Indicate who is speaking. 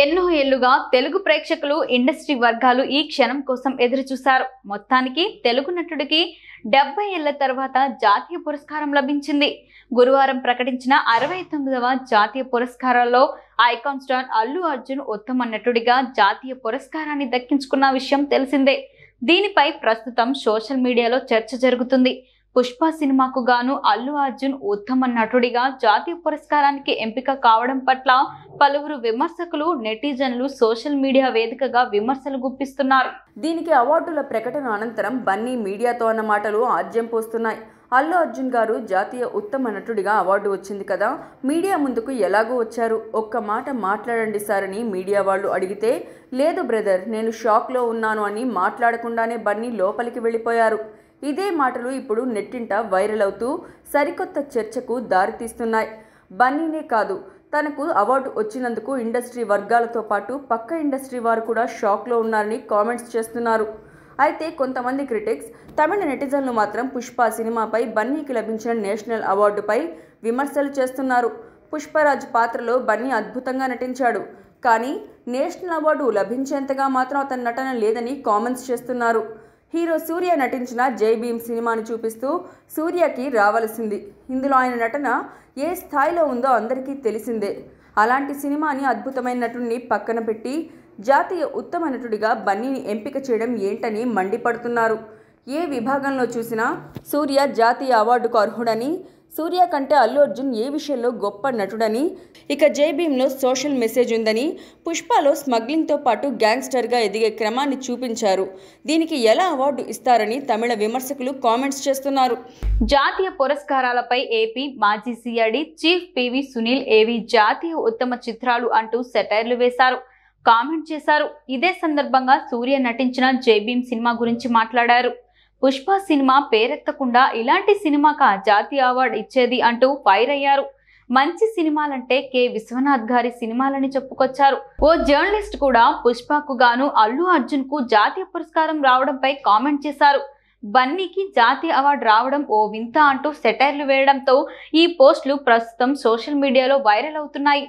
Speaker 1: ఎన్నో ఏళ్లుగా తెలుగు ప్రేక్షకులు ఇండస్ట్రీ వర్గాలు ఈ క్షణం కోసం ఎదురుచూశారు మొత్తానికి తెలుగు నటుడికి డెబ్బై ఏళ్ల తర్వాత జాతీయ పురస్కారం లభించింది గురువారం ప్రకటించిన అరవై తొమ్మిదవ జాతీయ పురస్కారాల్లో ఐకాన్ స్టార్ అల్లు అర్జున్ ఉత్తమ నటుడిగా జాతీయ పురస్కారాన్ని దక్కించుకున్న విషయం తెలిసిందే దీనిపై ప్రస్తుతం సోషల్ మీడియాలో చర్చ జరుగుతుంది పుష్ప సినిమాకు గాను అల్లు అర్జున్ ఉత్తమ నటుడిగా జాతీయ పురస్కారానికి ఎంపిక కావడం పట్ల పలువురు విమర్శకులు నెటిజన్లు సోషల్ మీడియా వేదికగా విమర్శలు గుప్పిస్తున్నారు దీనికి అవార్డుల ప్రకటన
Speaker 2: అనంతరం బన్నీ మీడియాతో అన్న మాటలు ఆజ్యం పోస్తున్నాయి అల్లు అర్జున్ గారు జాతీయ ఉత్తమ నటుడిగా అవార్డు వచ్చింది కదా మీడియా ముందుకు ఎలాగో వచ్చారు ఒక్క మాట మాట్లాడండి సార్ అని మీడియా వాళ్ళు అడిగితే లేదు బ్రదర్ నేను షాక్లో ఉన్నాను అని మాట్లాడకుండానే బన్నీ లోపలికి వెళ్ళిపోయారు ఇదే మాటలు ఇప్పుడు నెట్టింట వైరల్ అవుతూ సరికొత్త చర్చకు దారితీస్తున్నాయి బన్నీనే కాదు తనకు అవార్డు వచ్చినందుకు ఇండస్ట్రీ వర్గాలతో పాటు పక్క ఇండస్ట్రీ వారు కూడా షాక్లో ఉన్నారని కామెంట్స్ చేస్తున్నారు అయితే కొంతమంది క్రిటిక్స్ తమిళ నెటిజన్లు మాత్రం పుష్ప సినిమాపై బన్నీకి లభించిన నేషనల్ అవార్డుపై విమర్శలు చేస్తున్నారు పుష్పరాజ్ పాత్రలో బన్నీ అద్భుతంగా నటించాడు కానీ నేషనల్ అవార్డు లభించేంతగా మాత్రం అతని నటన లేదని కామెంట్స్ చేస్తున్నారు హీరో సూర్య నటించిన జై భీమ్ సినిమాని చూపిస్తూ సూర్యకి రావలసింది ఇందులో ఆయన నటన ఏ స్థాయిలో ఉందో అందరికీ తెలిసిందే అలాంటి సినిమాని అద్భుతమైన నటుడిని పక్కన పెట్టి జాతీయ ఉత్తమ నటుడిగా బన్నీని ఎంపిక చేయడం ఏంటని మండిపడుతున్నారు ఏ విభాగంలో చూసినా సూర్య జాతీయ అవార్డుకు అర్హుడని సూర్య కంటే అల్లు అర్జున్ ఏ విషయంలో గొప్ప నటుడని ఇక జైభీంలో సోషల్ మెసేజ్ ఉందని పుష్పలో స్మగ్లింగ్తో పాటు గ్యాంగ్స్టర్గా ఎదిగే క్రమాన్ని చూపించారు దీనికి ఎలా అవార్డు
Speaker 1: ఇస్తారని తమిళ విమర్శకులు కామెంట్స్ చేస్తున్నారు జాతీయ పురస్కారాలపై ఏపీ మాజీ సిఐడి చీఫ్ పివి సునీల్ ఏవి జాతీయ ఉత్తమ చిత్రాలు అంటూ సెటైర్లు వేశారు కామెంట్ చేశారు ఇదే సందర్భంగా సూర్య నటించిన జైభీం సినిమా గురించి మాట్లాడారు పుష్ప సినిమా పేరెత్తకుండా ఇలాంటి సినిమాకా జాతీయ అవార్డు ఇచ్చేది అంటూ ఫైర్ అయ్యారు మంచి సినిమాలంటే కె విశ్వనాథ్ గారి సినిమాలని చెప్పుకొచ్చారు ఓ జర్నలిస్ట్ కూడా పుష్పకు గాను అల్లు అర్జున్ కు జాతీయ పురస్కారం రావడంపై కామెంట్ చేశారు బన్నీకి జాతీయ అవార్డు రావడం ఓ వింత అంటూ సెటైర్లు వేయడంతో ఈ పోస్టులు ప్రస్తుతం సోషల్ మీడియాలో వైరల్ అవుతున్నాయి